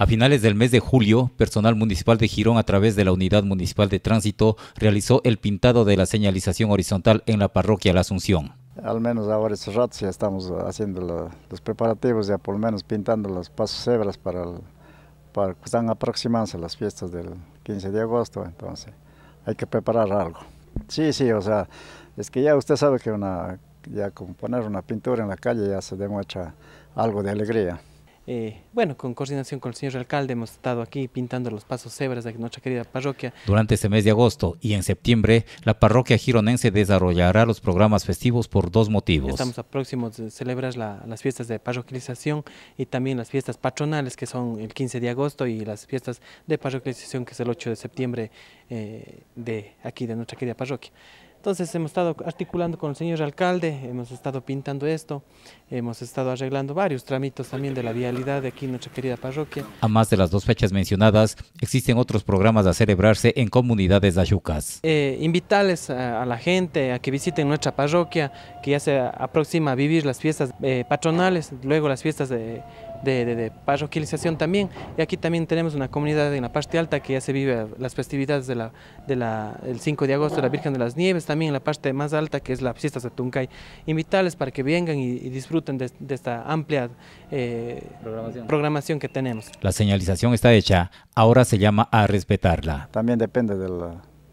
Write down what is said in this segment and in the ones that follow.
A finales del mes de julio, personal municipal de Girón a través de la Unidad Municipal de Tránsito realizó el pintado de la señalización horizontal en la parroquia La Asunción. Al menos ahora estos ratos ya estamos haciendo los preparativos, ya por lo menos pintando los pasos cebras para, para que están aproximándose las fiestas del 15 de agosto, entonces hay que preparar algo. Sí, sí, o sea, es que ya usted sabe que una, ya como poner una pintura en la calle ya se demuestra algo de alegría. Eh, bueno, con coordinación con el señor alcalde hemos estado aquí pintando los pasos cebras de nuestra querida parroquia. Durante este mes de agosto y en septiembre, la parroquia gironense desarrollará los programas festivos por dos motivos. Estamos a próximos de celebrar las fiestas de parroquialización y también las fiestas patronales que son el 15 de agosto y las fiestas de parroquialización que es el 8 de septiembre eh, de aquí de nuestra querida parroquia. Entonces hemos estado articulando con el señor alcalde, hemos estado pintando esto, hemos estado arreglando varios trámites también de la vialidad de aquí en nuestra querida parroquia. A más de las dos fechas mencionadas, existen otros programas a celebrarse en comunidades de ayucas. Eh, invitarles a, la gente a que visiten nuestra parroquia, que ya se aproxima a vivir las fiestas eh, patronales, luego las fiestas de de, de, parroquialización también. Y aquí también tenemos una comunidad en la parte alta que ya se vive las festividades del la, de la, de agosto, la Virgen de las Nieves, también en la parte más alta que es la fiesta de Tuncay. Invitarles para que vengan y, disfruten de, esta amplia eh, programación. que tenemos. La señalización está hecha, ahora se llama a respetarla. También depende de,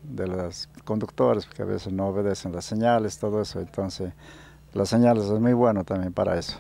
de los conductores, porque a veces no obedecen las señales, todo eso, entonces las señales es muy bueno también para eso.